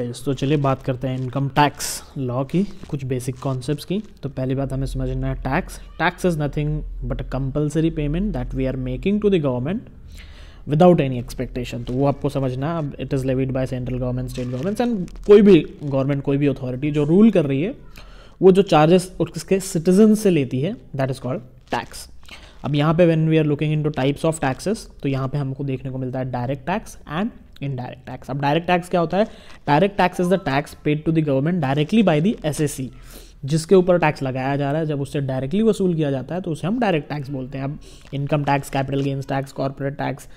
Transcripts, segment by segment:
तो चलिए बात करते हैं इनकम टैक्स लॉ की कुछ बेसिक कॉन्सेप्ट्स की तो पहली बात हमें समझना है tax tax is nothing but a compulsory payment that we are making to the government without any expectation तो वो आपको समझना है अब it is levied by central government state governments and कोई भी गवर्नमेंट कोई भी अथॉरिटी जो रूल कर रही है वो जो चार्जेस उसके सिटीजन से लेती है दैट इज़ कॉल्ड टैक्स अब यहाँ पे when we are looking into types of taxes तो यहाँ पे हमको देखने को मिलता है direct tax and indirect tax अब डायरेक्ट टैक्स क्या होता है direct tax is the tax paid to the government directly by the S जिसके ऊपर टैक्स लगाया जा रहा है जब उससे डायरेक्टली वसूल किया जाता है तो उसे हम डायरेक्ट टैक्स बोलते हैं अब income tax capital gains tax corporate tax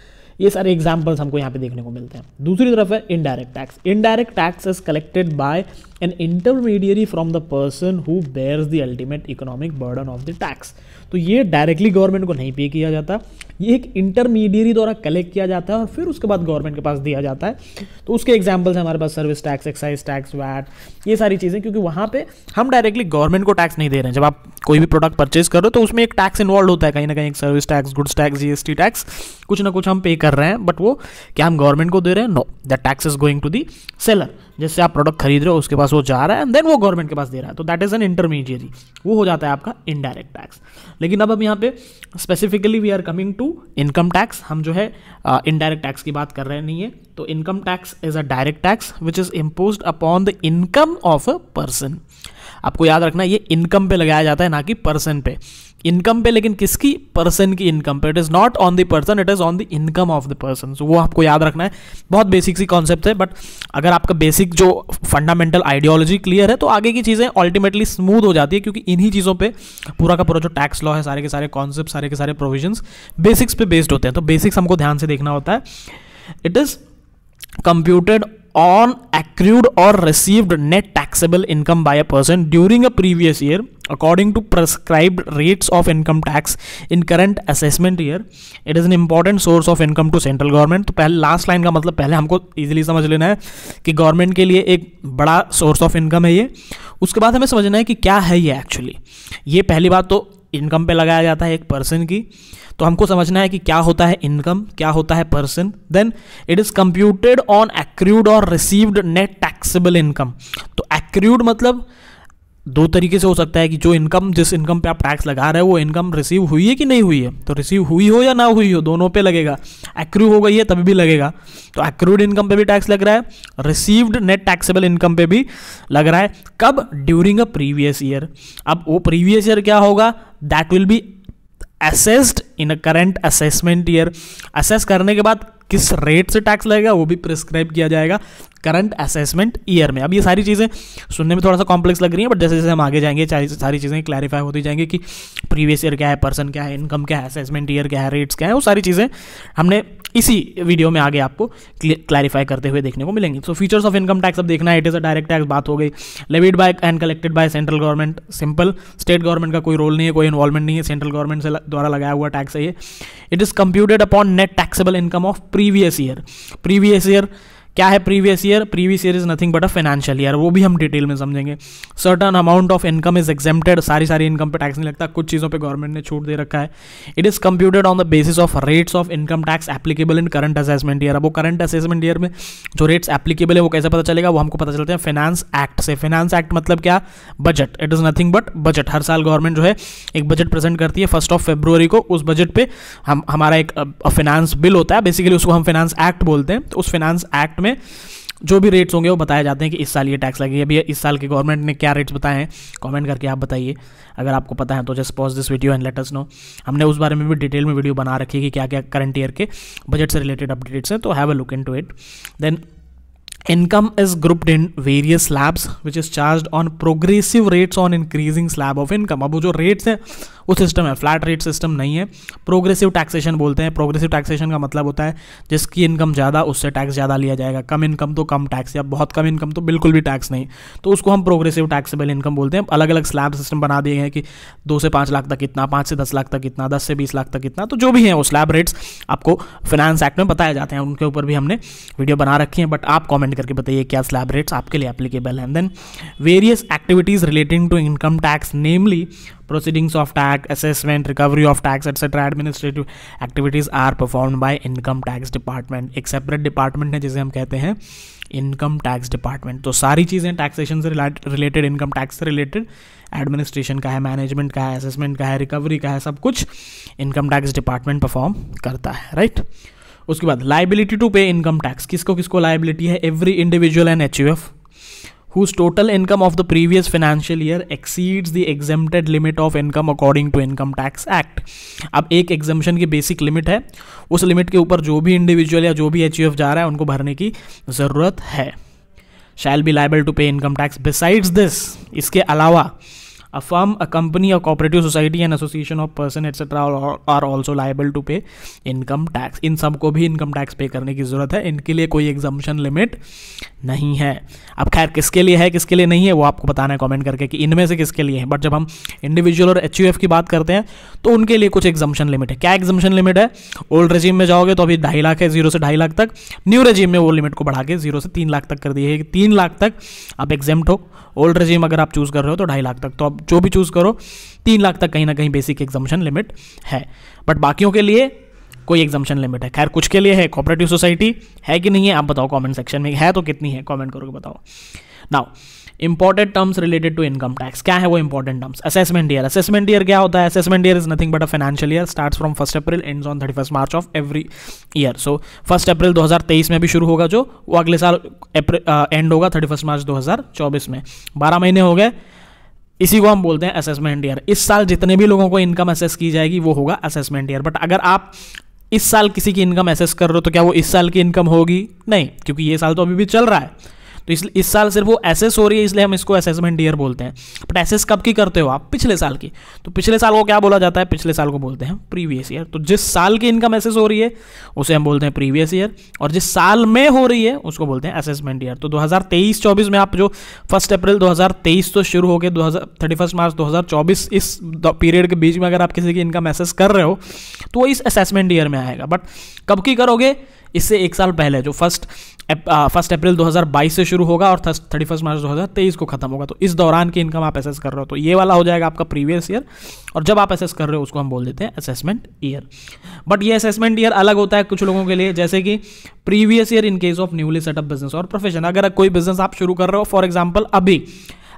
ये सारे एग्जाम्पल्स हमको यहाँ पे देखने को मिलते हैं दूसरी तरफ है indirect tax indirect tax is collected by an intermediary from the person who bears the ultimate economic burden of the tax तो ये डायरेक्टली गवर्नमेंट को नहीं पे किया जाता ये एक इंटरमीडियरी द्वारा कलेक्ट किया जाता है और फिर उसके बाद गवर्नमेंट के पास दिया जाता है तो उसके एग्जाम्पल्स हमारे पास service tax excise tax VAT ये सारी चीज़ें क्योंकि वहाँ पे हम डायरेक्टली गवर्नमेंट को टैक्स नहीं दे रहे हैं जब आप कोई भी प्रोडक्ट परचेज कर रहे हो तो उसमें एक टैक्स इन्वॉल्व होता है कहीं ना कहीं एक service tax goods tax GST tax कुछ ना कुछ हम पे कर रहे हैं बट वो क्या हम गवर्नमेंट को दे रहे हैं know that tax is going to the seller जिससे आप प्रोडक्ट खरीद रहे हो उसके पास वो जा रहा है एंड देन वो गवर्नमेंट के पास दे रहा है तो दैट इज़ एन इंटरमीडिएरी वो हो जाता है आपका इनडायरेक्ट टैक्स लेकिन अब हम यहाँ पे specifically we are coming to income tax हम जो है इनडायरेक्ट टैक्स की बात कर रहे नहीं है तो income tax is a direct tax which is impose upon the income of a person आपको याद रखना ये इनकम पे लगाया जाता है ना कि पर्सन पे इनकम पे लेकिन किसकी पर्सन की इनकम पे it is not on the person it is on the income of the person वो आपको याद रखना है बहुत बेसिक सी कॉन्सेप्ट है बट अगर आपका बेसिक जो फंडामेंटल आइडियोलॉजी क्लियर है तो आगे की चीज़ें अल्टीमेटली स्मूथ हो जाती है क्योंकि इन्हीं चीज़ों पर पूरा का पूरा जो टैक्स लॉ है सारे के सारे कॉन्सेप्ट सारे के सारे प्रोविजन बेसिक्स पे बेस्ड होते हैं तो बेसिक्स हमको ध्यान से देखना होता है it is computed on accrued और received net taxable income by a person during a previous year according to prescribe rates of income tax in current assessment year it is an important source of income to central government तो पहले last line का मतलब पहले हमको easily समझ लेना है कि गवर्नमेंट के लिए एक बड़ा सोर्स ऑफ इनकम है ये उसके बाद हमें समझना है कि क्या है ये एक्चुअली ये पहली बात तो इनकम पे लगाया जाता है एक पर्सन की तो हमको समझना है कि क्या होता है इनकम क्या होता है person then it is computed on accrued और रिसीव्ड नेट टैक्सेबल इनकम तो एक्रूड मतलब दो तरीके से हो सकता है कि जो इनकम जिस इनकम पे आप टैक्स लगा रहे हो वो इनकम रिसीव हुई है कि नहीं हुई है तो रिसीव हुई हो या ना हुई हो दोनों पे लगेगा एक्रू हो गई है तभी भी लगेगा तो एक्रूड इनकम पे भी टैक्स लग रहा है रिसीव्ड नेट टैक्सेबल इनकम पे भी लग रहा है कब ड्यूरिंग अ प्रीवियस ईयर अब वो प्रीवियस ईयर क्या होगा that will be assessed in a current assessment year assess करने के बाद किस रेट से टैक्स लगेगा वो भी प्रिस्क्राइब किया जाएगा करंट असेसमेंट ईयर में अब ये सारी चीज़ें सुनने में थोड़ा सा कॉम्प्लेक्स लग रही हैं बट जैसे जैसे हम आगे जाएंगे सारी चीज़ें क्लैरिफाई होती जाएंगी कि प्रीवियस ईयर क्या है पर्सन क्या है इनकम क्या है असेसमेंट ईयर क्या है रेट्स क्या है वो सारी चीज़ें हमने इसी वीडियो में आगे आपको क्लैरिफाई करते हुए देखने को मिलेंगे so features of income tax अब देखना है it is a direct tax बात हो गई levied by and collected by central government simple state government का कोई रोल नहीं है कोई इन्वॉल्वमेंट नहीं है सेंट्रल गवर्नमेंट से द्वारा लगाया हुआ टैक्स है ये it is computed upon net taxable income of previous year previous year क्या है previous year previous year is nothing but a financial year वो भी हम डिटेल में समझेंगे certain amount of income is exempted सारी सारी इनकम पे टैक्स नहीं लगता कुछ चीज़ों पे गवर्नमेंट ने छूट दे रखा है it is computed on the basis of rates of income tax applicable in current assessment year अब वो करंट असेसमेंट ईयर में जो रेट्स एप्लीकेबल है वो कैसे पता चलेगा वो हमको पता चलता है फाइनेंस एक्ट से फाइनेंस एक्ट मतलब क्या budget it is nothing but budget हर साल गवर्नमेंट जो है एक बजट प्रेजेंट करती है फर्स्ट ऑफ फेब्रुवरी को उस बजट पे हम हमारा एक फाइनेंस बिल होता है बेसिकली उसको हम फाइनेंस एक्ट बोलते हैं तो उस फाइनेंस एक्ट में में जो भी रेट्स होंगे वो बताए जाते हैं कि इस साल ये टैक्स लगेगी अभी इस साल के गवर्नमेंट ने क्या रेट्स बताए हैं कमेंट करके आप बताइए अगर आपको पता है तो just pause this video and us know हमने उस बारे में भी डिटेल में वीडियो बना रखी है कि क्या क्या करंट ईयर के बजट से रिलेटेड अपडेट्स हैं तो have a look into it then Income is grouped in various slabs which is charged on progressive rates on increasing slab of income. अब वो जो rates है वो सिस्टम है फ्लैट रेट सिस्टम नहीं है प्रोग्रेसिव टैक्सेशन बोलते हैं प्रोग्रेसिव टैक्सेशन का मतलब होता है जिसकी इनकम ज़्यादा उससे टैक्स ज़्यादा लिया जाएगा कम इनकम तो कम टैक्स या बहुत कम इनकम तो बिल्कुल भी टैक्स नहीं तो उसको हम प्रोग्रेसिव टैक्सेबल इनकम बोलते हैं अलग अलग स्लैब सिस्टम बना दिए हैं कि दो से पाँच लाख तक कितना पाँच से दस लाख तक कितना दस से बीस लाख तक कितना तो जो भी है वो स्लैब रेट्स आपको फाइनेंस एक्ट में बताए जाते हैं उनके ऊपर भी हमने वीडियो बना रखी है बट आप कॉमेंट कमेंट करके बताइए क्या स्लैब रेट्स आपके लिए एप्लीकेबल हैं then various activities relating to income tax namely proceedings of tax assessment recovery of tax etc administrative activities are perform by income tax department एक सेपरेट डिपार्टमेंट है जिसे हम कहते हैं इनकम टैक्स डिपार्टमेंट तो सारी चीज़ें टैक्सेशन से रिलेटेड इनकम टैक्स से रिलेटेड एडमिनिस्ट्रेशन का है मैनेजमेंट का है असेसमेंट का है रिकवरी का है सब कुछ इनकम टैक्स डिपार्टमेंट परफॉर्म करता है राइट right? उसके बाद liability to pay income tax किसको किसको लाइबिलिटी है every individual and H U whose total income of the previous financial year exceeds the exempted limit of income according to income tax act अब एक एग्जेम्पन की basic limit है उस limit के ऊपर जो भी इंडिविजुअल या जो भी एच यू एफ जा रहा है उनको भरने की जरूरत है shall be liable to pay income tax besides this इसके अलावा A firm, a company, a cooperative society, an association of person, etc. are also liable to pay income tax. इन सबको भी इनकम टैक्स पे करने की ज़रूरत है इनके लिए कोई exemption लिमिट नहीं है अब खैर किसके लिए है किसके लिए नहीं है वो आपको बताना है कॉमेंट करके कि इनमें से किसके लिए है बट जब हम इंडिविजुअल और एच की बात करते हैं तो उनके लिए कुछ एग्जामेशन लिमिट है क्या एग्जामेशन लिमिट है ओल्ड रजीम में जाओगे तो अभी ढाई लाख है जीरो से ढाई लाख तक न्यू रजीम में वो लिमिट को बढ़ा के जीरो से तीन लाख तक कर दिए तीन लाख तक आप एग्जाम हो ओल्ड रजीम अगर आप चूज़ कर रहे हो तो ढाई लाख तक तो आप जो भी चूज़ करो तीन लाख तक कहीं ना कहीं बेसिक एग्जामेशन लिमिट है बट बाकियों के लिए कोई एग्जामेशन लिमिट है खैर कुछ के लिए है कॉपरेटिव सोसाइटी है कि नहीं है आप बताओ कॉमेंट सेक्शन में है तो कितनी है कॉमेंट करोगे बताओ now important terms related to income tax क्या है वो important terms assessment year assessment year क्या होता है assessment year is nothing but a financial year start from first April end on thirty first March of every year so first April दो हजार तेईस में भी शुरू होगा जो वो अगले साल एंड uh, होगा थर्टी फर्स्ट मार्च दो हजार चौबीस में बारह महीने हो गए इसी को हम बोलते हैं असेसमेंट ईयर इस साल जितने भी लोगों को इनकम असेस की जाएगी वो होगा असेसमेंट ईयर बट अगर आप इस साल किसी की इनकम असेस कर रहे हो तो क्या वो इस साल की इनकम होगी नहीं क्योंकि ये साल तो अभी भी चल रहा है तो इस इस साल सिर्फ वो एसेस हो रही है इसलिए हम इसको असेसमेंट ईयर बोलते हैं बट एसेस कब की करते हो आप पिछले साल की तो पिछले साल को क्या बोला जाता है पिछले साल को बोलते हैं प्रीवियस ईयर तो जिस साल की इनकम एसेस हो रही है उसे हम बोलते हैं प्रीवियस ईयर और जिस साल में हो रही है उसको बोलते हैं असेसमेंट ईयर तो दो हज़ार में आप जो फर्स्ट अप्रैल दो तो शुरू हो गए दो हज़ार मार्च दो इस पीरियड के बीच में अगर आप किसी की इनकम एसेस कर रहे हो तो वो इस असेसमेंट ईयर में आएगा बट कब की करोगे इससे एक साल पहले जो फर्स्ट फर्स्ट अप्रैल 2022 से शुरू होगा और थर्टी फर्स्ट मार्च 2023 को खत्म होगा तो इस दौरान की इनकम आप एसेस कर रहे हो तो ये वाला हो जाएगा आपका प्रीवियस ईयर और जब आप एसेस कर रहे हो उसको हम बोल देते हैं असेसमेंट ईयर बट ये असेसमेंट ईयर अलग होता है कुछ लोगों के लिए जैसे कि previous year in case of newly set up business और प्रोफेशन अगर कोई बिजनेस आप शुरू कर रहे हो फॉर एग्जाम्पल अभी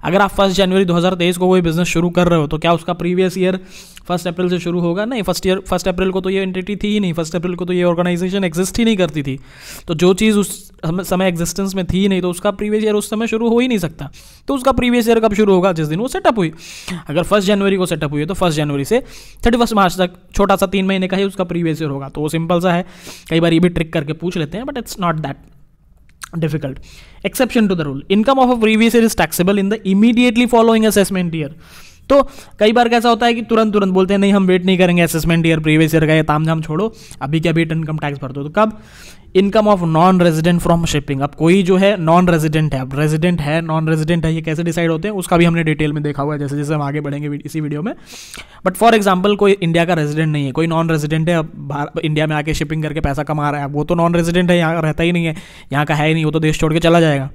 अगर आप फर्स्ट जनवरी 2023 को कोई बिजनेस शुरू कर रहे हो तो क्या उसका प्रीवियस ईयर फर्स्ट अप्रैल से शुरू होगा नहीं फर्स्ट ईयर फर्स्ट अप्रैल को तो ये एंटिटी थी ही नहीं फर्स्ट अप्रैल को तो ये ऑर्गेनाइजेशन एग्जिस्ट ही नहीं करती थी तो जो चीज़ उस समय एग्जिस्टेंस में थी नहीं तो उसका प्रीवियस ईयर उस समय शुरू हो ही नहीं सकता तो उसका प्रीवियस ईयर कब शुरू होगा जिस दिन वो सेटअप हुई अगर फर्स्ट जनवरी को सेटअप हुई तो फर्स्ट जनवरी से थर्टी मार्च तक छोटा सा तीन महीने का ही उसका प्रीवियस ईयर होगा तो वो सिंपल सा है कई बार ये भी ट्रिक करके पूछ लेते हैं but it's not that difficult exception to the rule income of a previous year is taxable in the immediately following assessment year तो कई बार कैसा होता है कि तुरंत तुरंत बोलते हैं नहीं हम वेट नहीं करेंगे असेसमेंट ईयर प्रीवियस ईयर का ये ताम झाम छोड़ो अभी के अभी इनकम टैक्स भर दो तो कब income of non resident from shipping अब कोई जो है नॉन रेजिडेंट है अब रेजिडेंट है नॉन रेजिडेंट है ये कैसे डिसाइड होते हैं उसका भी हमने डिटेल में देखा हुआ है जैसे जैसे हम आगे बढ़ेंगे इसी वीडियो में बट फॉर एग्जाम्पल कोई इंडिया का रेजिडेंट नहीं है कोई नॉन रेजिडेंट है अब इंडिया में आके शिपिंग करके पैसा कमा रहा है वो तो नॉन रेजिडेंट है यहाँ रहता ही नहीं है यहाँ का है ही नहीं वो तो देश छोड़ के चला जाएगा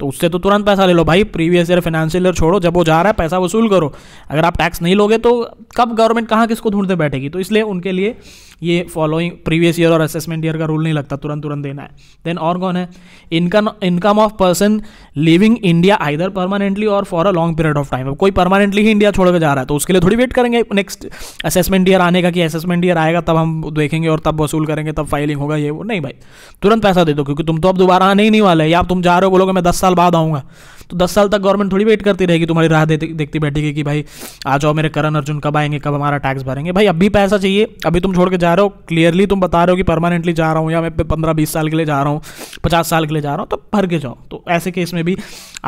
तो उससे तो तुरंत पैसा ले लो भाई प्रीवियस ईयर फाइनेंशियल ईयर छोड़ो जब वो जा रहा है पैसा वसूल करो अगर आप टैक्स नहीं लोगे तो कब गवर्नमेंट कहाँ किसको ढूंढते बैठेगी तो इसलिए उनके लिए ये फॉलोइंग प्रीवियस ईयर और असेसमेंट ईयर का रूल नहीं लगता तुरंत तुरंत देना है देन और कौन है income income of person living India either permanently और for a long period of time कोई परमानेंटली ही इंडिया छोड़कर जा रहा है तो उसके लिए थोड़ी वेट करेंगे नेक्स्ट असेसमेंट ईयर आने का कि असेसमेंट ईयर आएगा तब हम देखेंगे और तब वसूल करेंगे तब फाइलिंग होगा ये वो नहीं भाई तुरंत पैसा दे दो क्योंकि तुम तो अब दोबारा आने ही नहीं वाले या तुम जा रहे हो बोलोगे मैं दस साल बाद आऊँगा तो दस साल तक गवर्नमेंट थोड़ी वेट करती रहेगी तुम्हारी राह दे, देखती बैठेगी कि भाई आ जाओ मेरे करण अर्जुन कब आएंगे कब हमारा टैक्स भरेंगे भाई अभी पैसा चाहिए अभी तुम छोड़ के जा रहे हो क्लियरली तुम बता रहे हो कि परमानेंटली जा रहा हूँ या मैं पंद्रह बीस साल के लिए जा रहा हूँ पचास साल के लिए जा रहा हूँ तो भर के जाओ तो ऐसे केस में भी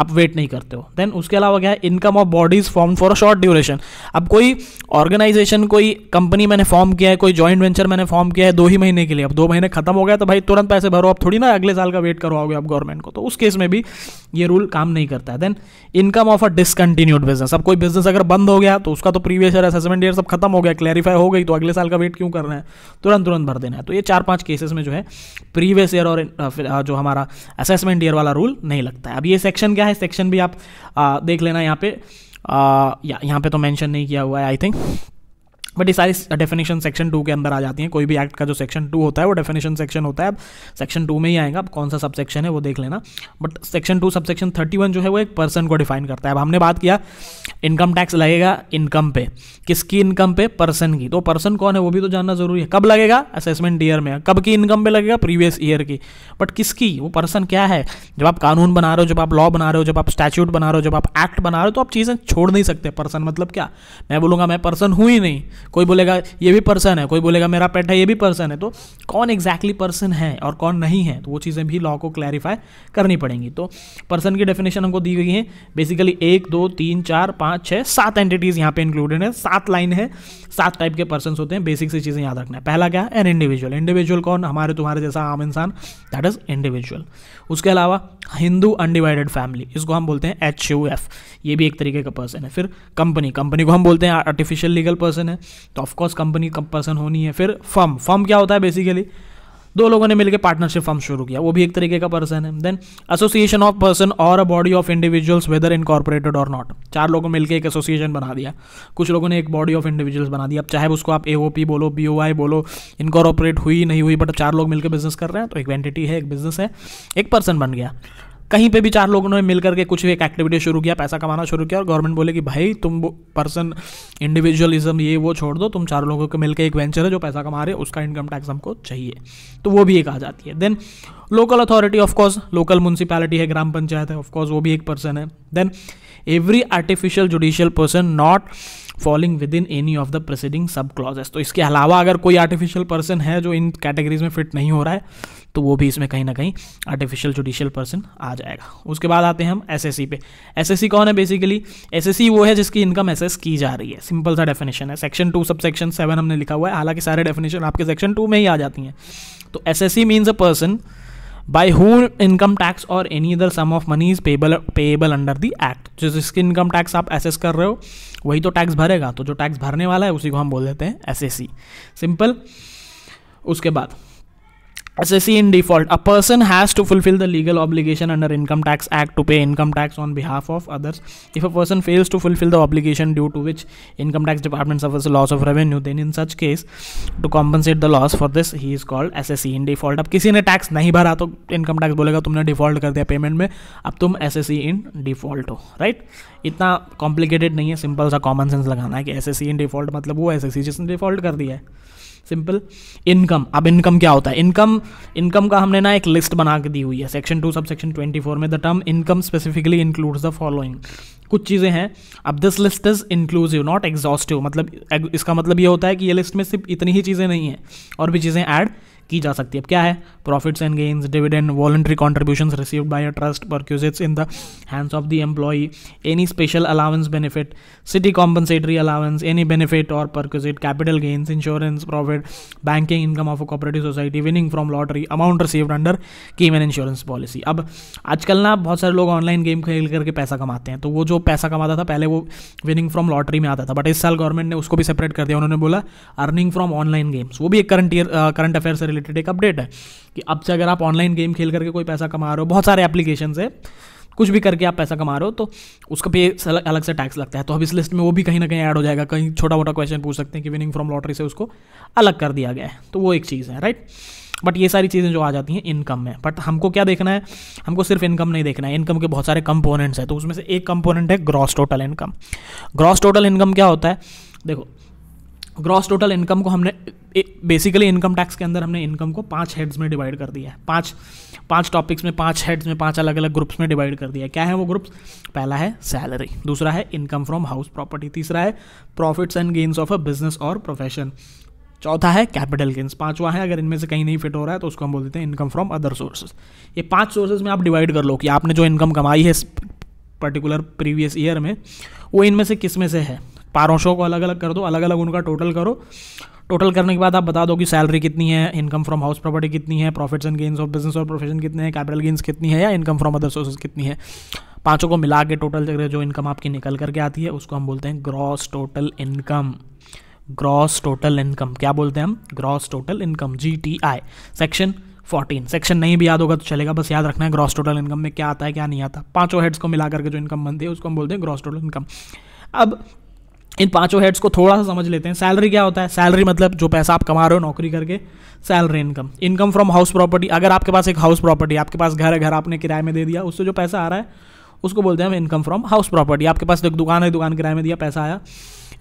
आप वेट नहीं करते हो देन उसके अलावा क्या है income of bodies form for a short duration अब कोई ऑर्गेनाइजेशन कोई कंपनी मैंने फॉर्म किया है कोई जॉइंट वेंचर मैंने फॉर्म किया है दो ही महीने के लिए अब दो महीने खत्म हो गया तो भाई तुरंत पैसे भरो आप थोड़ी ना अगले साल का वेट करवाओगे आप गवर्नमेंट को तो उस केस में भी ये रूल काम नहीं करता है then income of a discontinued business अब कोई बिजनेस अगर बंद हो गया तो उसका तो प्रीवियस ईयर असेसमेंट ईयर सब खत्म हो गया क्लैरिफाई हो गई तो अगले साल का वेट क्यों करना है तुरंत तुरंत भर देना है तो ये चार पांच केसेस में जो है प्रीवियस ईयर और जो हमारा असेसमेंट ईयर वाला रूल नहीं लगता है अब ये सेक्शन क्या है सेक्शन भी आप आ, देख लेना यहाँ पे आ, या यहाँ पे तो मेंशन नहीं किया हुआ है आई थिंक बट ये सारी डेफिनेशन सेक्शन टू के अंदर आ जाती हैं कोई भी एक्ट का जो सेक्शन टू होता है वो डेफिनेशन सेक्शन होता है अब सेक्शन टू में ही आएगा अब कौन सा सब सेक्शन है वो देख लेना but section two sub section thirty one जो है वो एक पर्सन को डिफाइन करता है अब हमने बात किया इनकम टैक्स लगेगा इनकम पे किसकी इनकम पे पर्सन की तो पर्सन कौन है वो भी तो जानना जरूरी है कब लगेगा असेसमेंट ईयर में कब की इनकम पे लगेगा प्रीवियस ईयर की बट किसकी वो पर्सन क्या है जब आप कानून बना रहे हो जब आप लॉ बना रहे हो जब आप स्टैच्यूट बना रहे हो जब आप एक्ट बना रहे हो तो आप चीज़ें छोड़ नहीं सकते पर्सन मतलब क्या मैं बोलूँगा मैं पर्सन हूँ ही नहीं कोई बोलेगा ये भी पर्सन है कोई बोलेगा मेरा पेट है ये भी पर्सन है तो कौन एग्जैक्टली पर्सन है और कौन नहीं है तो वो चीज़ें भी लॉ को क्लैरिफाई करनी पड़ेंगी तो पर्सन की डेफिनेशन हमको दी गई है बेसिकली एक दो तीन चार पाँच छः सात एंटिटीज़ यहाँ पे इंक्लूडेड है सात लाइन है सात टाइप के पर्सन होते हैं बेसिक सी चीज़ें याद रखना है पहला क्या है एन इंडिविजुअल इंडिविजुअल कौन हमारे तुम्हारे जैसा आम इंसान दैट इज़ इंडिविजुअल उसके अलावा हिंदू अनडिवाइडेड फैमिली इसको हम बोलते हैं एच यू एफ ये भी एक तरीके का पर्सन है फिर कंपनी कंपनी को हम बोलते हैं आर्टिफिशियल लीगल पर्सन है तो ऑफकोर्स कंपनी का पर्सन होनी है फिर फर्म फर्म क्या होता है बेसिकली दो लोगों ने मिलकर पार्टनरशिप फॉर्म शुरू किया वो भी एक तरीके का पर्सन है देन एसोसिएशन ऑफ पर्सन और a body of individuals whether incorporated और नॉट चार लोगों ने मिलकर एक एसोसिएशन बना दिया कुछ लोगों ने एक बॉडी ऑफ इंडिविजुअल्स बना दिया अब चाहे उसको आप ए बोलो बी बोलो इनकॉर्पोरेट हुई नहीं हुई बट चार लोग मिलकर बिजनेस कर रहे हैं तो एक एंटिटी है एक बिजनेस है एक पर्सन बन गया कहीं पे भी चार लोगों ने मिलकर के कुछ भी एक एक्टिविटी शुरू किया पैसा कमाना शुरू किया और गवर्नमेंट बोले कि भाई तुम पर्सन इंडिविजुअलिज्म ये वो छोड़ दो तुम चार लोगों को मिलकर एक वेंचर है जो पैसा कमा रहे उसका इनकम टैक्स हमको चाहिए तो वो भी एक आ जाती है then local authority of course local municipality है ग्राम पंचायत है ऑफकोर्स वो भी एक पर्सन है then every artificial judicial person not falling within any of the preceding sub clauses तो इसके अलावा अगर कोई आर्टिफिशियल पर्सन है जो इन कैटेगरीज में फिट नहीं हो रहा है तो वो भी इसमें कहीं ना कहीं आर्टिफिशियल जुडिशियल पर्सन आ जाएगा उसके बाद आते हैं हम एस पे एस कौन है बेसिकली एस वो है जिसकी इनकम एस की जा रही है सिंपल सा डेफिनेशन है section two sub section seven हमने लिखा हुआ है हालांकि सारे डेफिनेशन आपके सेक्शन टू में ही आ जाती हैं तो assessee means a person by who income tax और any other sum of money is payable payable under the act जो जिसकी इनकम टैक्स आप एसेस कर रहे हो वही तो टैक्स भरेगा तो जो टैक्स भरने वाला है उसी को हम बोल देते हैं एस सिंपल उसके बाद as i see in default a person has to fulfill the legal obligation under income tax act to pay income tax on behalf of others if a person fails to fulfill the obligation due to which income tax department suffers a loss of revenue then in such case to compensate the loss for this he is called as see in default अब किसी ने tax नहीं भरा तो income tax बोलेगा तुमने default कर दिया payment में अब तुम see in default हो right इतना complicated नहीं है simple सा common sense लगाना है कि see in default मतलब वो see जिसने default कर दिया है सिंपल इनकम अब इनकम क्या होता है इनकम इनकम का हमने ना एक लिस्ट बना के दी हुई है section two sub section twenty four में the term income specifically includes the following कुछ चीज़ें हैं अब this list is inclusive not exhaustive मतलब इसका मतलब ये होता है कि ये लिस्ट में सिर्फ इतनी ही चीज़ें नहीं हैं और भी चीज़ें ऐड की जा सकती है अब क्या है profits and gains dividend voluntary contribution receive by a trust perquisites in the hands of the employee any special allowance benefit city compensatory allowance any benefit और perquisite capital gains insurance profit related banking income of a society winning from lottery amount received under game and insurance policy अब आजकल ना बहुत सारे लोग online game खेल करके पैसा कमाते हैं तो वो जो पैसा कमाता था पहले वो विनिंग फ्रॉम लॉटरी में आता था बट इस साल गवर्नमेंट ने उसको भी सेपरेट कर दिया उन्होंने बोला अर्निंग फ्रॉम ऑनलाइन गेम्स वो भी एक करंट ईयर करंट अफेयर से रिलेटेड एक अपडेट है कि अब से अगर आप ऑनलाइन गेम खेल करके कोई पैसा कमा रहे हो बहुत सारे एप्लीकेशन है कुछ भी करके आप पैसा कमा रहे हो तो उसका पे अलग से टैक्स लगता है तो अब इस लिस्ट में वो भी कहीं ना कहीं ऐड हो जाएगा कहीं छोटा मोटा क्वेश्चन पूछ सकते हैं कि विनिंग फ्रॉम लॉटरी से उसको अलग कर दिया गया है तो वो एक चीज़ है राइट बट ये सारी चीज़ें जो आ जाती हैं इनकम में बट हमको क्या देखना है हमको सिर्फ इनकम नहीं देखना है इनकम के बहुत सारे कंपोनेंट्स हैं तो उसमें से एक कंपोनेंट है gross total income gross total income क्या होता है देखो ग्रॉस टोटल इनकम को हमने बेसिकली इनकम टैक्स के अंदर हमने इनकम को पांच हेड्स में डिवाइड कर दिया है पांच पांच टॉपिक्स में पांच हेड्स में पांच अलग अलग ग्रुप्स में डिवाइड कर दिया है क्या है वो ग्रुप्स पहला है सैलरी दूसरा है इनकम फ्रॉम हाउस प्रॉपर्टी तीसरा है profits and gains of a business और प्रोफेशन चौथा है कैपिटल गेंस पांचवा है अगर इनमें से कहीं नहीं फिट हो रहा है तो उसको हम बोल देते हैं इनकम फ्रॉम अदर सोर्सेज ये पांच सोर्सेज में आप डिवाइड कर लो कि आपने जो इनकम कमाई है पर्टिकुलर प्रीवियस ईयर में वो इनमें से किस में से है पारोशों को अलग अलग कर दो अलग अलग उनका टोटल करो टोटल करने के बाद आप बता दो कि सैलरी कितनी है इनकम फ्रॉम हाउस प्रॉपर्टी कितनी है profits and gains of business और प्रोफेशन कितने हैं कैपिटल गेन्स कितनी है या इनकम फ्रॉम अदर सोर्सेज कितनी है पांचों को मिला के टोटल जो इनकम आपकी निकल करके आती है उसको हम बोलते हैं gross total income gross total income क्या बोलते हैं हम gross total income G T I section fourteen section नहीं भी याद होगा तो चलेगा बस याद रखना है ग्रॉस टोटल इनकम में क्या आता है क्या नहीं आता पांचों हेड्स को मिला करके जो इनकम बनती है उसको हम बोलते हैं ग्रॉस टोटल इनकम अब इन पांचों हेड्स को थोड़ा सा समझ लेते हैं सैलरी क्या होता है सैलरी मतलब जो पैसा आप कमा रहे हो नौकरी करके salary income income from house property अगर आपके पास एक हाउस प्रॉपर्टी आपके पास घर है घर आपने किराए में दे दिया उससे जो पैसा आ रहा है उसको बोलते हैं हम इनकम फ्रॉम हाउस प्रॉपर्टी आपके पास एक दुकान है दुकान किराए में दिया पैसा आया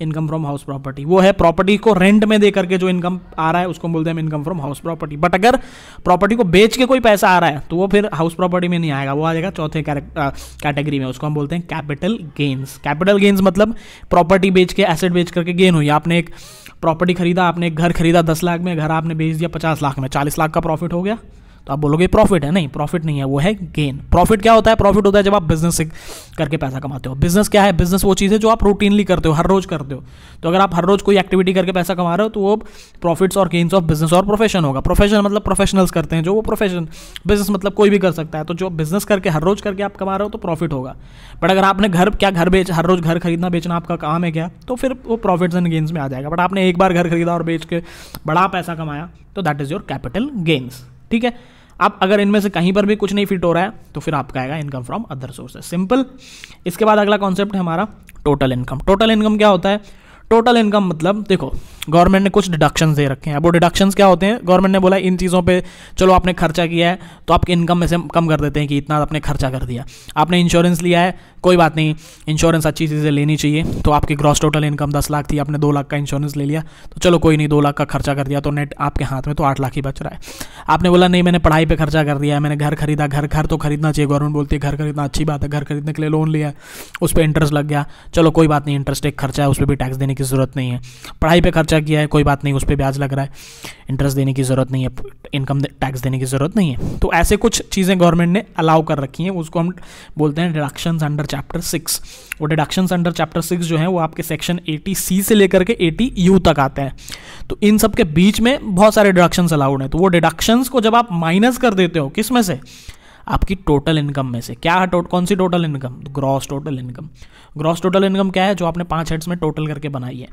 इनकम फ्रॉम हाउस प्रॉपर्टी वो है प्रॉपर्टी को रेंट में दे करके जो इनकम आ रहा है उसको बोलते हैं income from house property but अगर प्रॉपर्टी को बेच के कोई पैसा आ रहा है तो वो फिर हाउस प्रॉपर्टी में नहीं आएगा वो आ जाएगा चौथे कैटेगरी में उसको हम बोलते हैं कैपिटल गेन्स कैपिटल गेन्स मतलब प्रॉपर्टी बेच के एसेट बेच करके गेन हुई आपने एक प्रॉपर्टी खरीदा आपने एक घर खरीदा दस लाख में घर आपने बेच दिया पचास लाख में चालीस लाख का प्रॉफिट हो गया तो आप बोलोगे प्रॉफिट है नहीं प्रॉफिट नहीं है वो है गेन प्रॉफिट क्या होता है प्रॉफिट होता है जब आप बिजनेस से करके पैसा कमाते हो बिजनेस क्या है बिजनेस वो चीज़ है जो आप रूटीनली करते हो हर रोज करते हो तो अगर आप हर रोज कोई एक्टिविटी करके पैसा कमा रहे हो तो वो प्रॉफिट्स और गेन्स ऑफ बिजनेस और प्रोफेशन होगा प्रोफेशन मतलब प्रोफेशनल्स करते हैं जो वो प्रोफेशन बिजनेस मतलब कोई भी कर सकता है तो जो बिजनेस करके हर रोज करके आप कमा रहे हो तो प्रॉफिट होगा बट अगर आपने घर क्या घर बेच हर रोज घर खरीदना बेचना आपका काम है क्या तो फिर वो प्रॉफिट्स एंड गेन्स में आ जाएगा बट आपने एक बार घर खरीदा और बेच के बड़ा पैसा कमाया तो that is your capital gains ठीक है आप अगर इनमें से कहीं पर भी कुछ नहीं फिट हो रहा है तो फिर आपका आएगा income from other sources simple इसके बाद अगला कॉन्सेप्ट है हमारा टोटल इनकम टोटल इनकम क्या होता है टोटल इनकम मतलब देखो गवर्नमेंट ने कुछ डिडक्शंस दे रखे हैं अब वो डिडक्शंस क्या होते हैं गवर्नमेंट ने बोला इन चीज़ों पे चलो आपने खर्चा किया है तो आपकी इनकम में से कम कर देते हैं कि इतना आपने खर्चा कर दिया आपने इंश्योरेंस लिया है कोई बात नहीं इंश्योरेंस अच्छी चीज़ें लेनी चाहिए तो आपकी ग्रॉस टोटल इनकम दस लाख थी आपने दो लाख का इंश्योरेंस ले लिया तो चलो कोई नहीं दो लाख का खर्चा कर दिया तो नेट आपके हाथ में तो आठ लाख ही बच रहा है आपने बोला नहीं मैंने पढ़ाई पर खर्चा कर दिया है मैंने घर खरीदा घर घर तो खरीदना चाहिए गवर्नमेंट बोलती है घर खरीदना अच्छी बात है घर खरीदने के लिए लोन लिया उस पर इंटरेस्ट लग गया चलो कोई बात नहीं इंटरेस्ट एक खर्चा है उस पर भी टैक्स देने की जरूरत नहीं है पढ़ाई पर खर्चा एक्स्ट्रा गया है कोई बात नहीं उस पर ब्याज लग रहा है इंटरेस्ट देने की ज़रूरत नहीं है इनकम टैक्स देने की ज़रूरत नहीं है तो ऐसे कुछ चीज़ें गवर्नमेंट ने अलाउ कर रखी हैं उसको हम बोलते हैं डिडक्शन अंडर चैप्टर सिक्स वो डिडक्शन अंडर चैप्टर सिक्स जो है वो आपके सेक्शन एटी सी से लेकर के एटी यू तक आते हैं तो इन सब के बीच में बहुत सारे डिडक्शन अलाउड हैं तो वो डिडक्शन को जब आप माइनस कर देते हो किस में से आपकी टोटल इनकम में से क्या है टो कौन सी total income gross total income gross total income क्या है जो आपने पांच हेड्स में टोटल करके बनाई है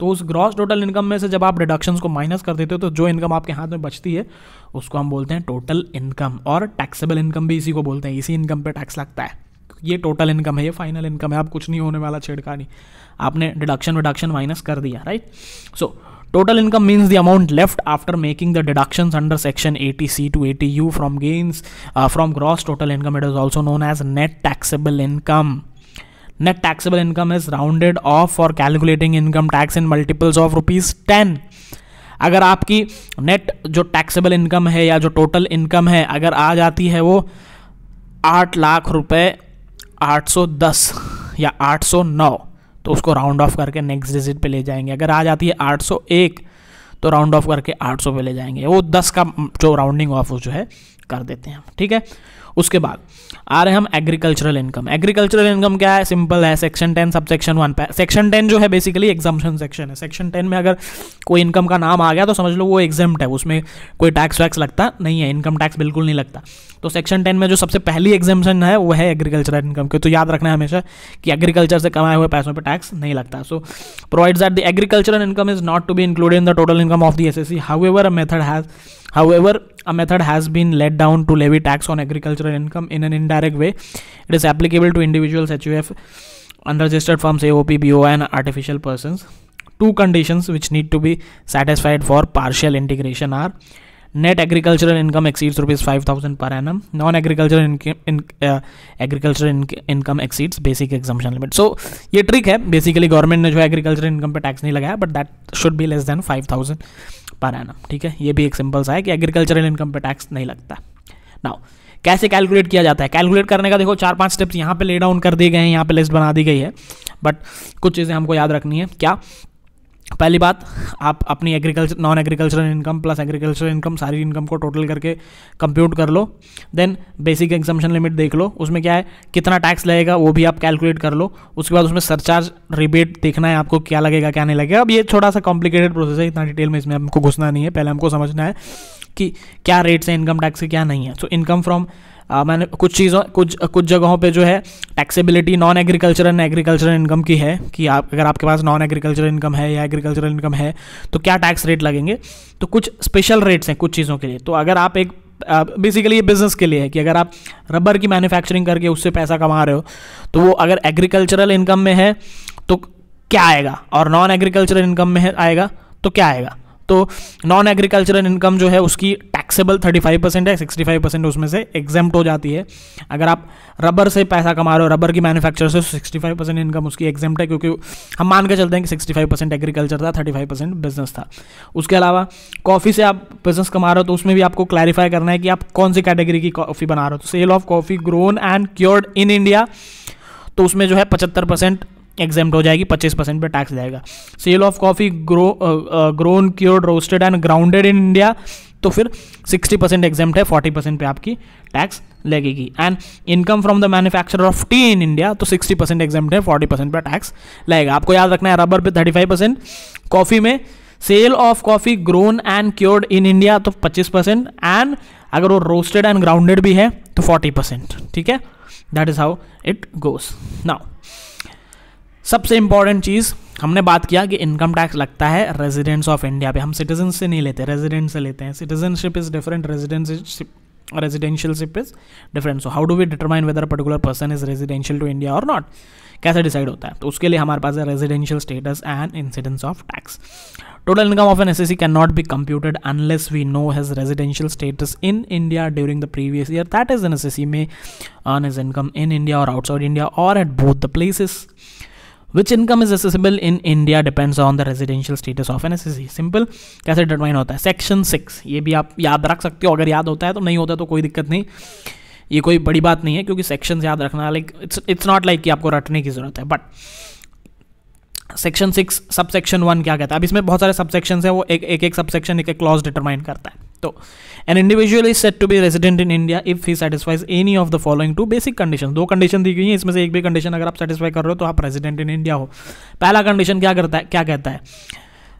तो उस ग्रॉस टोटल इनकम में से जब आप डिडक्शंस को माइनस कर देते हो तो जो इनकम आपके हाथ में बचती है उसको हम बोलते हैं टोटल इनकम और टैक्सेबल इनकम भी इसी को बोलते हैं इसी इनकम पर टैक्स लगता है ये टोटल इनकम है ये फाइनल इनकम है आप कुछ नहीं होने वाला छेड़खानी आपने डिडक्शन विडक्शन माइनस कर दिया right so so, total income means the amount left after making the deduction under section eighty C to eighty U from gains from gross total income it is also known as net taxable income net taxable income is rounded off for calculating income tax in multiples of rupees ten अगर आपकी net जो taxable income है या जो total income है अगर आ जाती है वो आठ लाख रुपये आठ सौ दस या आठ सौ नौ तो उसको राउंड ऑफ करके नेक्स्ट डिजिट पे ले जाएंगे अगर आ जाती है 801 तो राउंड ऑफ करके 800 पे ले जाएंगे वो 10 का जो राउंडिंग ऑफ जो है कर देते हैं ठीक है उसके बाद आ रहे हम एग्रीकल्चरल इनकम एग्रीकल्चरल इनकम क्या है सिंपल है section ten sub section one पे सेक्शन टेन जो है बेसिकली एग्जामेशन सेक्शन है सेक्शन टेन में अगर कोई इनकम का नाम आ गया तो समझ लो वो एग्जाम है उसमें कोई टैक्स वैक्स लगता नहीं है इनकम टैक्स बिल्कुल नहीं लगता तो सेक्शन टेन में जो सबसे पहली एग्जामेशन है वो है एग्रीकल्चरल इनकम की तो याद रखना है हमेशा कि एग्रीकल्चर से कमाए हुए पैसों पर टैक्स नहीं लगता so provides that the agricultural income is not to be included in the total income of the assessee however a method has however a method has been laid down to levy tax on agriculture agricultural income in an indirect way it is applicable to individuals H U F unregistered firms A O P B O and artificial person two condition which need to be satisfied for partial integration are net agricultural income exceeds rupees five thousand per annum non agricultural agricultural income exceeds basic exemption limit so ये trick है basically government ने जो है agricultural income पर tax नहीं लगाया but that should भी less than five thousand per annum ठीक है ये भी एक सिंपल सा है कि एग्रीकल्चरल इनकम पर टैक्स नहीं लगता नाउ कैसे कैलकुलेट किया जाता है कैलकुलेट करने का देखो चार पांच स्टेप्स यहाँ पे ले डाउन कर दिए गए हैं यहाँ पे लिस्ट बना दी गई है बट कुछ चीज़ें हमको याद रखनी है क्या पहली बात आप अपनी agriculture non agricultural income plus agricultural income सारी इनकम को टोटल करके कंप्यूट कर लो देन बेसिक एग्जामेशन लिमिट देख लो उसमें क्या है कितना टैक्स लगेगा वो भी आप कैलकुलेट कर लो उसके बाद उसमें सरचार्ज रिबेट देखना है आपको क्या लगेगा क्या नहीं लगेगा अब ये थोड़ा सा कॉम्प्लिकेटेड प्रोसेस है इतना डिटेल में इसमें हमको घुसना नहीं है पहले हमको समझना है कि क्या रेट्स हैं इनकम टैक्स के क्या नहीं है सो इनकम फ्रॉम मैंने कुछ चीज़ों कुछ कुछ जगहों पे जो है taxability non agricultural and agricultural income की है कि आप अगर आपके पास नॉन एग्रीकल्चरल इनकम है या एग्रीकल्चरल इनकम है तो क्या टैक्स रेट लगेंगे तो कुछ स्पेशल रेट्स हैं कुछ चीज़ों के लिए तो अगर आप एक बेसिकली uh, ये बिजनेस के लिए है कि अगर आप रबर की मैन्युफैक्चरिंग करके उससे पैसा कमा रहे हो तो वो अगर एग्रीकल्चरल इनकम में है तो क्या आएगा और नॉन एग्रीकल्चरल इनकम में आएगा तो क्या आएगा तो नॉन एग्रीकल्चरल इनकम जो है उसकी टैक्सेबल 35 परसेंट है 65 परसेंट उसमें से एग्जाम्प्ट हो जाती है अगर आप रबर से पैसा कमा रहे हो रबर की मैन्युफैक्चर से 65 परसेंट इनकम उसकी एग्जाम्प्ट है क्योंकि हम मान के चलते हैं कि 65 परसेंट एग्रीकल्चर था 35 परसेंट बिजनेस था उसके अलावा कॉफ़ी से आप बिजनेस कमा रहे हो तो उसमें भी आपको क्लैरिफाई करना है कि आप कौन सी कैटेगरी की कॉफ़ी बना रहे हो तो sale of coffee grown and cured in India तो उसमें जो है पचहत्तर परसेंट एग्जाम हो जाएगी पच्चीस परसेंट पर टैक्स जाएगा sale of coffee grow grown cured roasted and grounded in India तो फिर 60 परसेंट एग्जाम है 40 परसेंट पे आपकी टैक्स लगेगी and income from the manufacture of tea in India तो 60 परसेंट एग्जाम है 40 परसेंट पर टैक्स लगेगा आपको याद रखना है रबर पे 35 परसेंट कॉफ़ी में sale of coffee grown and cured in India तो 25 परसेंट एंड अगर वो रोस्टेड एंड ग्राउंडेड भी है तो 40 परसेंट ठीक है that is how it goes now सबसे इंपॉर्टेंट चीज़ हमने बात किया कि इनकम टैक्स लगता है रेजिडेंट्स ऑफ इंडिया पे हम सिटीजन से नहीं लेते रेजिडेंट से लेते हैं citizenship is different residentship residentialship is different so how do we determine whether particular person is residential to India और नॉट कैसे डिसाइड होता है तो उसके लिए हमारे पास है residential status and incidence of tax total income of an assessee can not be computed unless we know has residential status in India during the previous year that is an assessee में earn is income in India और outside India और at both the places which income is assessable in India depends on the residential status of an assessee simple कैसे determine होता है section six ये भी आप याद रख सकते हो अगर याद होता है तो नहीं होता तो कोई दिक्कत नहीं ये कोई बड़ी बात नहीं है क्योंकि सेक्शन याद रखना like it's it's not like कि आपको रटने की ज़रूरत है but section six sub section one क्या कहता है अब इसमें बहुत सारे सब सेक्शन है वो एक एक एक सब सेक्शन एक एक क्लॉज डिटरमाइन करता है तो an individual is said to be resident in India if he satisfies any of the following two basic condition दो कंडीशन दी गई है इसमें से एक भी कंडीशन अगर आप सेटिस्फाई कर रहे हो तो आप रेजिडेंट इन इंडिया हो पहला कंडीशन क्या करता है क्या कहता है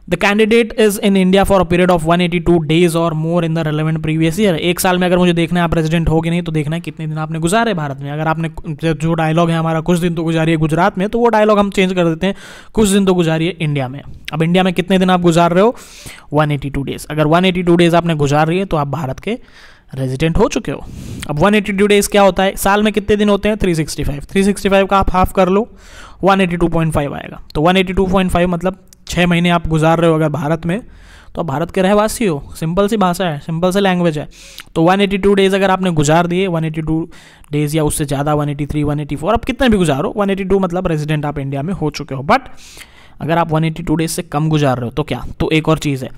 the candidate is in India for a period of 182 days और more in the relevant previous year एक साल में अगर मुझे देखना है आप रेजिडेंट हो गए नहीं तो देखना है कितने दिन आपने गुजारे भारत में अगर आपने जो डायलॉग है हमारा कुछ दिन तो गुजारिए गुजरात में तो वो डायलॉग हम चेंज कर देते हैं कुछ दिन तो गुजारिए इंडिया में अब इंडिया में कितने दिन आप गुजार रहे हो 182 डेज अगर वन एटी टू डेज आपने गुजार रही है तो आप भारत के रेजिडेंट हो चुके हो अब वन एटी टू डेज क्या होता है साल में कितने दिन होते हैं three three sixty five sixty five का आप हाफ कर लो one eighty two point five आएगा तो one eighty two point five मतलब छः महीने आप गुजार रहे हो अगर भारत में तो आप भारत के रहवासी हो सिंपल सी भाषा है सिंपल सी लैंग्वेज है तो 182 डेज़ अगर आपने गुजार दिए 182 डेज़ या उससे ज़्यादा 183, 184 आप कितने भी गुजारो 182 मतलब रेजिडेंट आप इंडिया में हो चुके हो बट अगर आप 182 डेज से कम गुजार रहे हो तो क्या तो एक और चीज़ है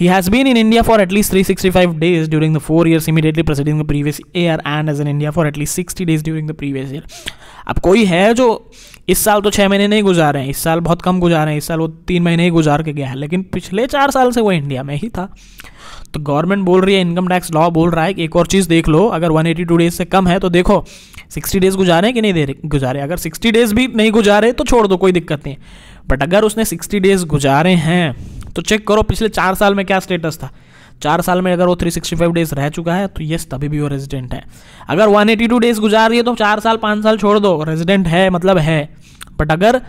he has been in India for at least 365 days during the four years immediately preceding the previous year and as an India for at least 60 days during the previous year अब कोई है जो इस साल तो छः महीने नहीं गुजारे हैं इस साल बहुत कम गुजारे हैं इस साल वो तीन महीने ही गुजार के गया है लेकिन पिछले चार साल से वो इंडिया में ही था तो गवर्नमेंट बोल रही है इनकम टैक्स लॉ बोल रहा है कि एक और चीज़ देख लो अगर 182 डेज से कम है तो देखो 60 डेज गुजारे कि नहीं दे रहे गुजारे अगर 60 डेज भी नहीं गुजारे तो छोड़ दो कोई दिक्कत नहीं बट अगर उसने 60 डेज गुजारे हैं तो चेक करो पिछले चार साल में क्या स्टेटस था चार साल में अगर वो 365 डेज रह चुका है तो यस तभी भी वो रेजिडेंट है अगर 182 डेज गुजार रही है तो चार साल पाँच साल छोड़ दो रेजिडेंट है मतलब है बट अगर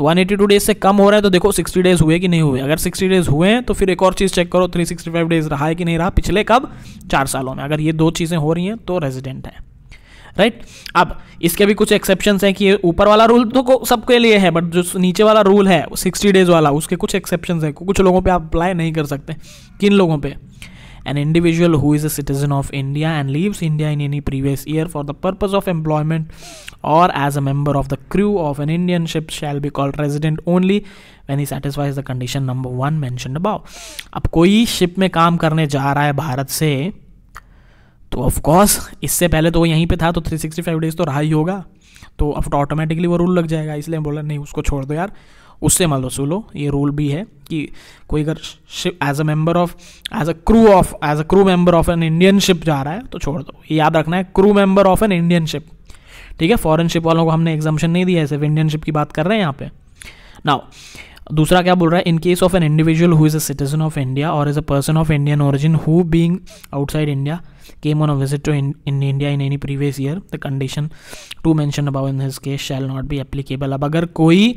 182 डेज से कम हो रहा है तो देखो 60 डेज हुए कि नहीं हुए अगर 60 डेज हुए हैं तो फिर एक और चीज़ चेक करो 365 डेज रहा है कि नहीं रहा पिछले कब चार सालों में अगर ये दो चीज़ें हो रही हैं तो रेजिडेंट है राइट अब इसके भी कुछ एक्सेप्शन हैं कि ऊपर वाला रूल तो सबके लिए है बट जो नीचे वाला रूल है सिक्सटी डेज वाला उसके कुछ एक्सेप्शन है कुछ लोगों पर आप अप्लाई नहीं कर सकते किन लोगों पर an individual who is a citizen of India and leaves India in any previous year for the purpose of employment और as a member of the crew of an Indian ship shall be called resident only when he satisfies the condition number one mentioned above अब कोई ship में काम करने जा रहा है भारत से तो ऑफकोर्स इससे पहले तो वो यहीं पे था तो 365 डेज़ तो रहा ही होगा तो अब तो ऑटोमेटिकली वो रूल लग जाएगा इसलिए बोला नहीं उसको छोड़ दो यार उससे मत वसूलो ये रूल भी है कि कोई अगर ship as a member of as a crew of as a crew member of an Indian ship जा रहा है तो छोड़ दो ये याद रखना है crew member of an Indian ship ठीक है फॉरन शिप वालों को हमने एग्जामेशन नहीं दिया है सिर्फ इंडियन शिप की बात कर रहे हैं यहाँ पे नाउ दूसरा क्या बोल रहा है in case of an individual who is a citizen of India और is a person of Indian origin who being outside India came on a visit to in, in India in any previous year, the condition to mention above in his case shall not be applicable. अब अगर कोई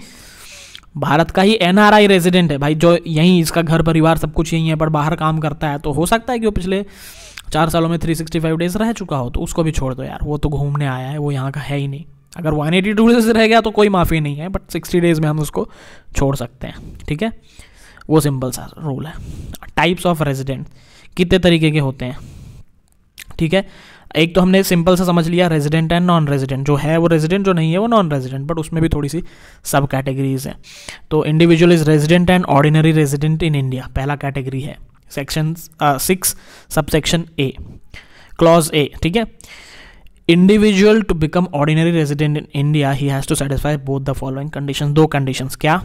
भारत का ही N R I resident है भाई जो यहीं इसका घर परिवार सब कुछ यहीं है पर बाहर काम करता है तो हो सकता है कि वो पिछले चार सालों में थ्री सिक्सटी फाइव डेज रह चुका हो तो उसको भी छोड़ दो यार वो तो घूमने आया है वो यहाँ का है ही नहीं अगर वन एटी डेज रह गया तो कोई माफ़ी नहीं है बट सिक्सटी डेज में हम उसको छोड़ सकते हैं ठीक है वो सिंपल सा रूल है टाइप्स ऑफ रेजिडेंट कितने तरीके के होते हैं ठीक है एक तो हमने सिंपल से समझ लिया रेजिडेंट एंड नॉन रेजिडेंट जो है वो रेजिडेंट जो नहीं है वो नॉन रेजिडेंट बट उसमें भी थोड़ी सी सब कैटेगरीज हैं तो individual is resident and ordinary resident in India पहला कैटेगरी है section six sub section A clause A ठीक है individual to become ordinary resident in India he has to satisfy both the following condition दो conditions क्या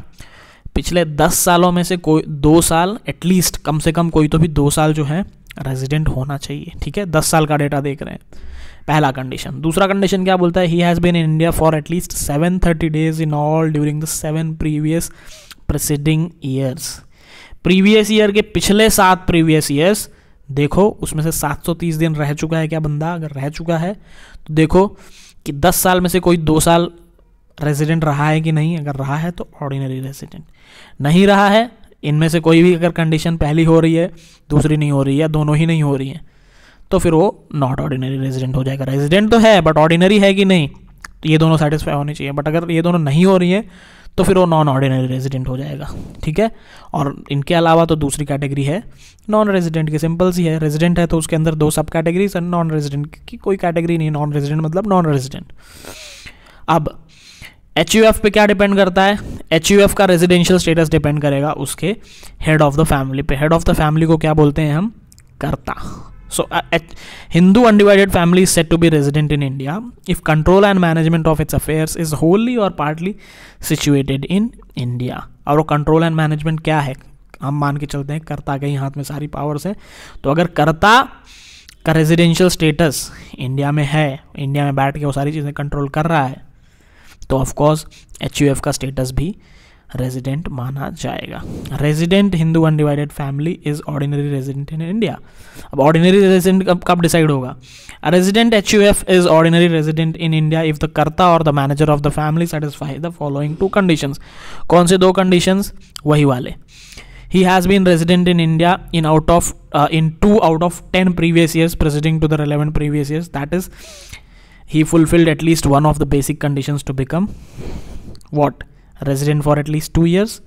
पिछले दस सालों में से कोई दो साल एटलीस्ट कम से कम कोई तो भी दो साल जो है रेजिडेंट होना चाहिए ठीक है दस साल का डेटा देख रहे हैं पहला कंडीशन दूसरा कंडीशन क्या बोलता है he has been in India for at least seven thirty days in all during the seven previous preceding years previous year के पिछले सात प्रीवियस ईयर्स देखो उसमें से 730 दिन रह चुका है क्या बंदा अगर रह चुका है तो देखो कि 10 साल में से कोई दो साल रेजिडेंट रहा है कि नहीं अगर रहा है तो ऑर्डिनरी रेजिडेंट नहीं रहा है इनमें से कोई भी अगर कंडीशन पहली हो रही है दूसरी नहीं हो रही है दोनों ही नहीं हो रही हैं तो फिर वो नॉट ऑर्डिनरी रेजिडेंट हो जाएगा रेजिडेंट तो है बट ऑर्डिनरी है कि नहीं तो ये दोनों सेटिस्फाई होनी चाहिए बट अगर ये दोनों नहीं हो रही है तो फिर वो नॉन ऑर्डिनरी रेजिडेंट हो जाएगा ठीक है और इनके अलावा तो दूसरी कैटेगरी है नॉन रेजिडेंट की सिंपल सी है रेजिडेंट है तो उसके अंदर दो सब कैटेगरीज एंड नॉन रेजिडेंट की कोई कैटेगरी नहीं नॉन रेजिडेंट मतलब नॉन रेजिडेंट अब एच यू एफ पे क्या डिपेंड करता है एच यू एफ का रेजिडेंशियल स्टेटस डिपेंड करेगा उसके हेड ऑफ द फैमिली पे हेड ऑफ द फैमिली को क्या बोलते हैं हम karta so Hindu undivided family family said to be resident in India if control and management of its affairs is wholly और पार्टली सिचुएटेड इन इंडिया और वो control and management क्या है हम मान के चलते हैं करता के ही हाथ में सारी पावर्स है तो अगर करता का रेजिडेंशियल स्टेटस इंडिया में है इंडिया में बैठ के वो सारी चीज़ें कंट्रोल कर रहा है तो ऑफकोर्स एच यू एफ का स्टेटस भी रेजिडेंट माना जाएगा resident Hindu undivided family is ordinary resident in India अब ऑर्डिनरी रेजिडेंट कब कब डिसाइड होगा resident H U F is ordinary resident in India if the karta और the manager of the family satisfy the following two condition कौन से दो condition वही वाले he has been resident in india in out of uh, in two out of ten previous years preceding to the relevant previous years that is he fulfilled at least one of the basic conditions to become what resident for at least two years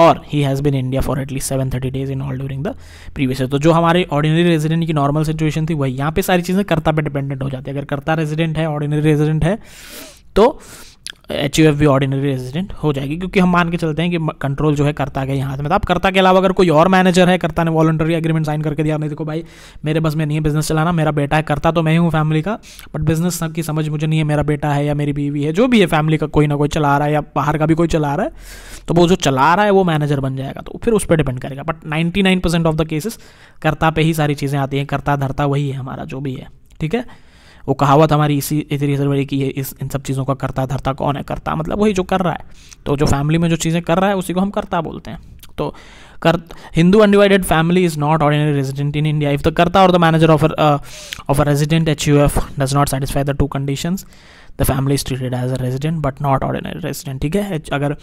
और he has been India for at least seven thirty days in all during the previous year तो जो हमारे ordinary resident की normal situation थी वही यहाँ पे सारी चीज़ें करता पे डिपेंडेंट हो जाती है अगर करता रेजिडेंट है ऑर्डिनरी रेजिडेंट है तो एच यू एफ भी ऑर्डिनरी रेजिडेंट हो जाएगी क्योंकि हम मान के चलते हैं कि कंट्रोल जो है करता के यहाँ से मतलब करता के अलावा अगर कोई और मैनेजर है करता ने वॉलंटरी एग्रीमेंट साइन करके दिया नहीं देखो तो भाई मेरे बस में नहीं है बिजनेस चलाना मेरा बेटा है करता तो मैं ही हूँ फैमिली का बट बिजनेस की समझ मुझे नहीं है मेरा बेटा है या मेरी बीवी है जो भी है फैमिली का कोई ना कोई चला रहा है या बाहर का भी कोई चला रहा है तो वो जो चला रहा है वो मैनेजर बन जाएगा तो फिर उस पर डिपेंड करेगा but ninety of the cases karta पे ही सारी चीज़ें आती हैं करता धरता वही है हमारा जो भी है ठीक है वो कहावत हमारी इसी इधर इधर वही कि इस इन सब चीज़ों का करता धरता कौन है करता मतलब वही जो कर रहा है तो जो फैमिली में जो चीज़ें कर रहा है उसी को हम करता बोलते हैं तो कर Hindu undivided family is not ordinary resident in India if the karta और the manager of of a resident H U F does not satisfy the two conditions the family is treated as a resident but not ordinary resident ठीक है अगर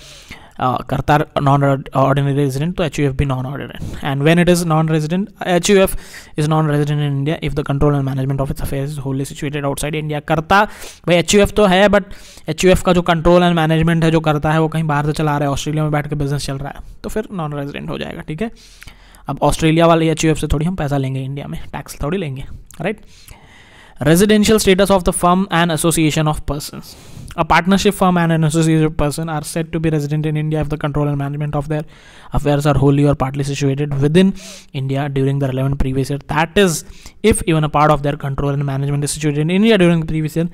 karta non ordinary resident तो H U F भी non ordinary and when it is non resident H U F is non resident in India if the control and management of its affair wholly situated outside India karta भाई H U F तो है but H U F का जो control and management है जो करता है वो कहीं बाहर से चला रहा है ऑस्ट्रेलिया में बैठ के बिजनेस चल रहा है तो फिर नॉन रेजिडेंट हो जाएगा ठीक है अब ऑस्ट्रेलिया वाले एच यू एफ से थोड़ी हम पैसा लेंगे इंडिया में टैक्स थोड़ी लेंगे right residential status of the firm and association of persons a partnership firm and an associated person are said to be resident in India if the control and management of their affairs are wholly or partly situated within India during the relevant previous year. That is, if even a part of their control and management is situated in India during the previous year,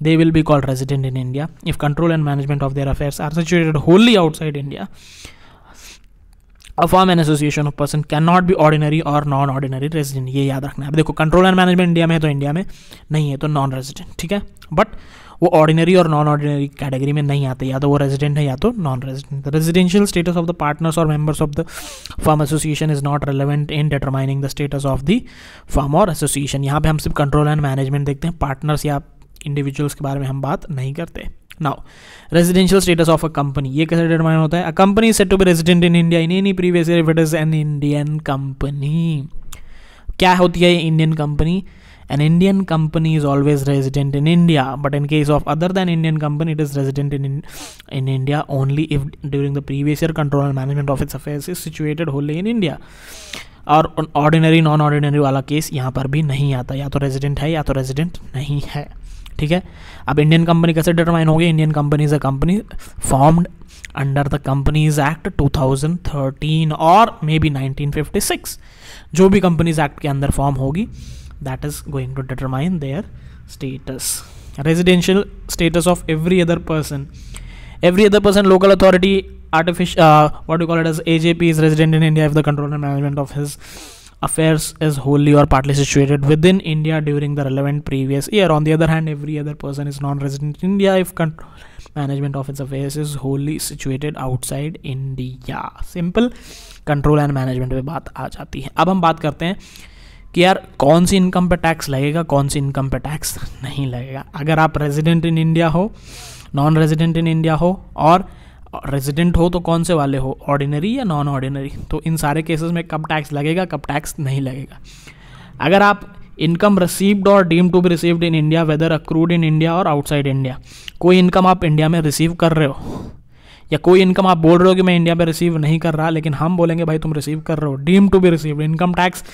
they will be called resident in India. If control and management of their affairs are situated wholly outside India, a firm an association of person can not be ordinary और non ordinary resident ये याद रखना है अब देखो control and management India में है तो इंडिया में नहीं है तो नॉन रेजिडेंट ठीक है बट वो ऑर्डिनरी और नॉन ऑर्डिनरी कैटेगरी में नहीं आते या तो वो रेजिडेंट है या तो non resident the residential status of the partners और members of the firm association is not relevant in determining the status of the firm और एसोसिएशन यहाँ पे हम सिर्फ कंट्रोल एंड मैनेजमेंट देखते हैं पार्टनर्स या इंडिविजुअल्स के बारे में हम बात नहीं करते now residential status of a company ये कैसे डिटरमाइन होता है a company said to be resident in India in any previous year if it is an Indian company क्या होती है Indian company an Indian company is always resident in India but in case of other than Indian company it is resident in in India only if during the previous year control and management of its affairs is situated wholly in India और ordinary non ordinary वाला case यहाँ पर भी नहीं आता या तो resident है या तो रेजिडेंट नहीं है ठीक है अब इंडियन कंपनी कैसे डिटरमाइन होगी Indian company is a company formed under the Companies Act 2013 और मे बी 1956 जो भी कंपनीज एक्ट के अंदर फॉर्म होगी that is going to determine their status residential status of every other person every other person local authority artificial what you call it as A P is resident in India if the control control and management affairs is wholly or partly situated within India during the relevant previous year. On the other hand, every other person is non-resident in India if control management of its affairs is wholly situated outside India. Simple control and management पर बात आ जाती है अब हम बात करते हैं कि यार कौन सी इनकम पर टैक्स लगेगा कौन सी इनकम पर टैक्स नहीं लगेगा अगर आप रेजिडेंट इन इंडिया हो नॉन रेजिडेंट इन इंडिया हो और रेजिडेंट हो तो कौन से वाले हो ऑर्डिनरी या नॉन ऑर्डिनरी तो इन सारे केसेस में कब टैक्स लगेगा कब टैक्स नहीं लगेगा अगर आप इनकम रिसीव्ड और deem to be received in India whether accrued in India और आउटसाइड इंडिया कोई इनकम आप इंडिया में रिसीव कर रहे हो या कोई इनकम आप बोल रहे हो कि मैं इंडिया में रिसीव नहीं कर रहा लेकिन हम बोलेंगे भाई तुम रिसीव कर रहे हो deem to be received Income tax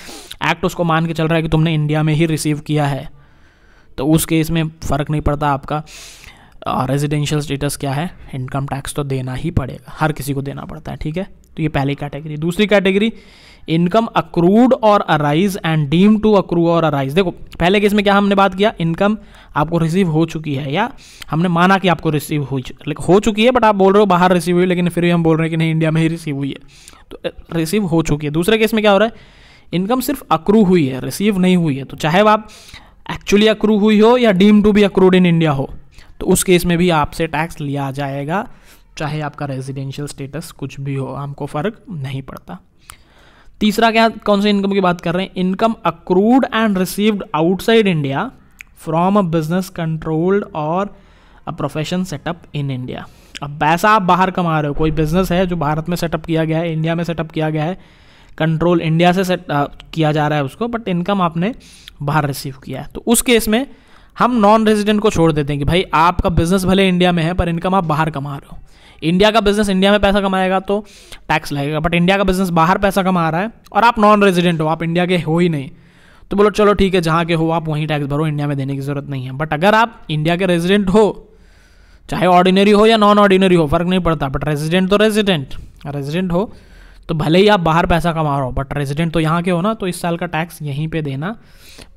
Act उसको मान के चल रहा है कि तुमने इंडिया में ही रिसीव किया है तो उस केस में फ़र्क नहीं पड़ता आपका रेजिडेंशियल स्टेटस क्या है इनकम टैक्स तो देना ही पड़ेगा हर किसी को देना पड़ता है ठीक है तो ये पहली कैटेगरी दूसरी कैटेगरी इनकम अक्रूड और arise and deem to accrue और अराइज देखो पहले केस में क्या हमने बात किया इनकम आपको रिसीव हो चुकी है या हमने माना कि आपको रिसीव हो हो चुकी है बट आप बोल रहे हो बाहर रिसीव हुई लेकिन फिर भी हम बोल रहे हैं कि नहीं इंडिया में ही रिसीव हुई है तो रिसीव हो चुकी है दूसरे केस में क्या हो रहा है इनकम सिर्फ अक्रू हुई है रिसीव नहीं हुई है तो चाहे आप एक्चुअली अक्रू हुई हो या deem to be accrued in India हो तो उस केस में भी आपसे टैक्स लिया जाएगा चाहे आपका रेजिडेंशियल स्टेटस कुछ भी हो हमको फ़र्क नहीं पड़ता तीसरा क्या कौन से इनकम की बात कर रहे हैं income accrued and received outside India from a business controlled और a profession set up in India अब पैसा आप बाहर कमा रहे हो कोई बिजनेस है जो भारत में सेटअप किया गया है इंडिया में सेटअप किया गया है कंट्रोल इंडिया से सेट किया जा रहा है उसको बट इनकम आपने बाहर रिसीव किया है तो उस केस में हम नॉन रेजिडेंट को छोड़ देते हैं कि भाई आपका बिजनेस भले इंडिया में है पर इनकम आप बाहर कमा रहे हो इंडिया का बिजनेस इंडिया में पैसा कमाएगा तो टैक्स लगेगा बट इंडिया का बिजनेस बाहर पैसा कमा रहा है और आप नॉन रेजिडेंट हो आप इंडिया के हो ही नहीं तो बोलो चलो ठीक है जहाँ के हो आप वहीं टैक्स भरो इंडिया में देने की ज़रूरत नहीं है बट अगर आप इंडिया के रेजिडेंट हो चाहे ऑर्डिनरी हो या नॉन ऑर्डिनरी हो फर्क नहीं पड़ता बट रेजिडेंट तो रेजिडेंट रेजिडेंट हो तो भले ही आप बाहर पैसा कमा रहे हो बट रेजिडेंट तो यहाँ के हो ना तो इस साल का टैक्स यहीं पे देना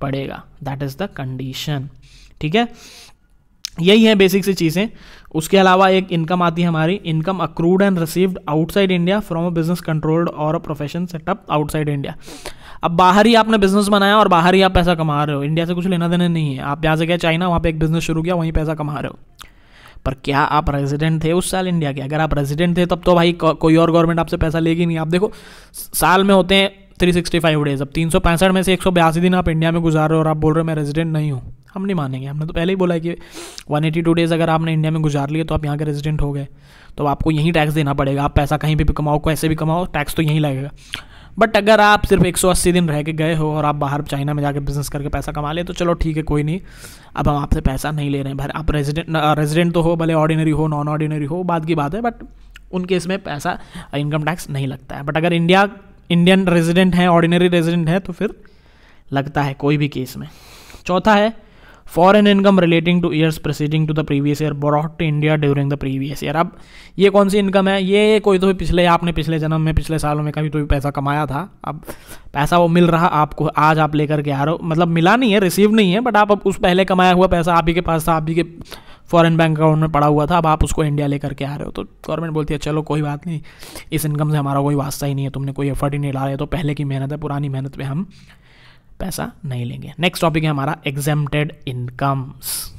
पड़ेगा दैट इज़ द कंडीशन ठीक है यही है बेसिक सी चीज़ें उसके अलावा एक इनकम आती है हमारी income accrued and received outside India from a business controlled और a profession set up outside India अब बाहर ही आपने बिजनेस बनाया और बाहर ही आप पैसा कमा रहे हो इंडिया से कुछ लेना देना नहीं है आप यहाँ से गया चाइना वहाँ पर एक बिजनेस शुरू किया वहीं पैसा कमा रहे हो पर क्या आप रेजिडेंट थे उस साल इंडिया के अगर आप रेजिडेंट थे तब तो भाई को, कोई और गवर्नमेंट आपसे पैसा लेगी नहीं आप देखो साल में होते हैं थ्री डेज अब तीन में से एक दिन आप इंडिया में गुजार रहे हो और आप बोल रहे हो मैं रेजिडेंट नहीं हूँ हम नहीं मानेंगे हमने तो पहले ही बोला है कि वन एटी टू डेज़ अगर आपने इंडिया में गुजार लिए तो आप यहाँ के रेजिडेंट हो गए तो आपको यहीं टैक्स देना पड़ेगा आप पैसा कहीं भी, भी कमाओ कैसे भी कमाओ टैक्स तो यहीं लगेगा बट अगर आप सिर्फ 180 दिन रह के गए हो और आप बाहर चाइना में जाकर बिजनेस करके पैसा कमा ले तो चलो ठीक है कोई नहीं अब हम आपसे पैसा नहीं ले रहे हैं भाई आप रेजिडेंट रेजिडेंट तो हो भले ऑर्डिनरी हो नॉन ऑर्डिनरी हो बाद की बात है बट उनके इसमें पैसा इनकम टैक्स नहीं लगता है बट अगर इंडिया इंडियन रेजिडेंट हैं ऑर्डिनरी रेजिडेंट हैं तो फिर लगता है कोई भी केस में चौथा है foreign income relating to years proceeding to the previous year brought to India during the previous year अब ये कौन सी इनकम है ये कोई तो पिछले आपने पिछले जन्म में पिछले सालों में कभी तो भी पैसा कमाया था अब पैसा वो मिल रहा आपको आज आप लेकर के आ रहे हो मतलब मिला नहीं है रिसीव नहीं है बट आप अब उस पहले कमाया हुआ पैसा आप ही के पास था आप ही के फॉरेन बैंक अकाउंट में पड़ा हुआ था अब आप उसको इंडिया लेकर के आ रहे हो तो गवर्नमेंट बोलती है चलो कोई बात नहीं इस इनकम से हमारा कोई वास्ता ही नहीं है तुमने कोई एफर्ट ही नहीं डाला है तो पहले की मेहनत है पुरानी मेहनत पर हम पैसा नहीं लेंगे नेक्स्ट टॉपिक है हमारा एग्जेम्प्टेड इनकम्स